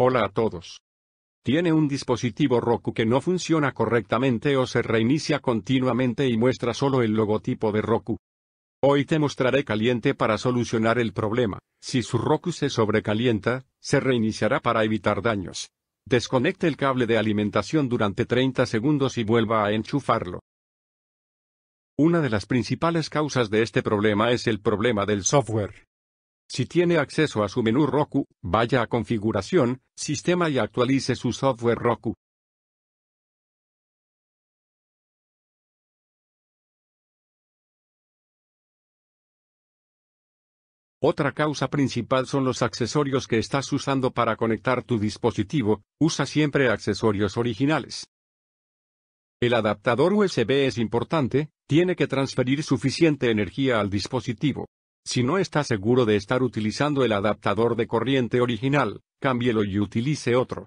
Hola a todos. Tiene un dispositivo Roku que no funciona correctamente o se reinicia continuamente y muestra solo el logotipo de Roku. Hoy te mostraré caliente para solucionar el problema. Si su Roku se sobrecalienta, se reiniciará para evitar daños. Desconecte el cable de alimentación durante 30 segundos y vuelva a enchufarlo. Una de las principales causas de este problema es el problema del software. Si tiene acceso a su menú Roku, vaya a Configuración, Sistema y actualice su software Roku. Otra causa principal son los accesorios que estás usando para conectar tu dispositivo, usa siempre accesorios originales. El adaptador USB es importante, tiene que transferir suficiente energía al dispositivo. Si no está seguro de estar utilizando el adaptador de corriente original, cámbielo y utilice otro.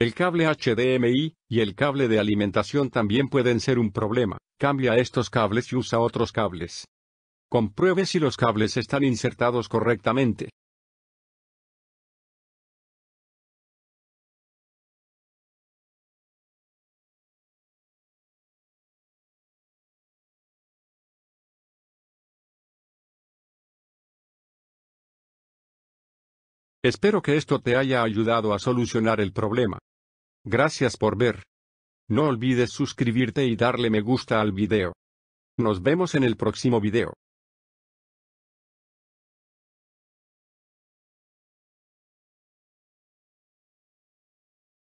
El cable HDMI y el cable de alimentación también pueden ser un problema. Cambia estos cables y usa otros cables. Compruebe si los cables están insertados correctamente. Espero que esto te haya ayudado a solucionar el problema. Gracias por ver. No olvides suscribirte y darle me gusta al video. Nos vemos en el próximo video.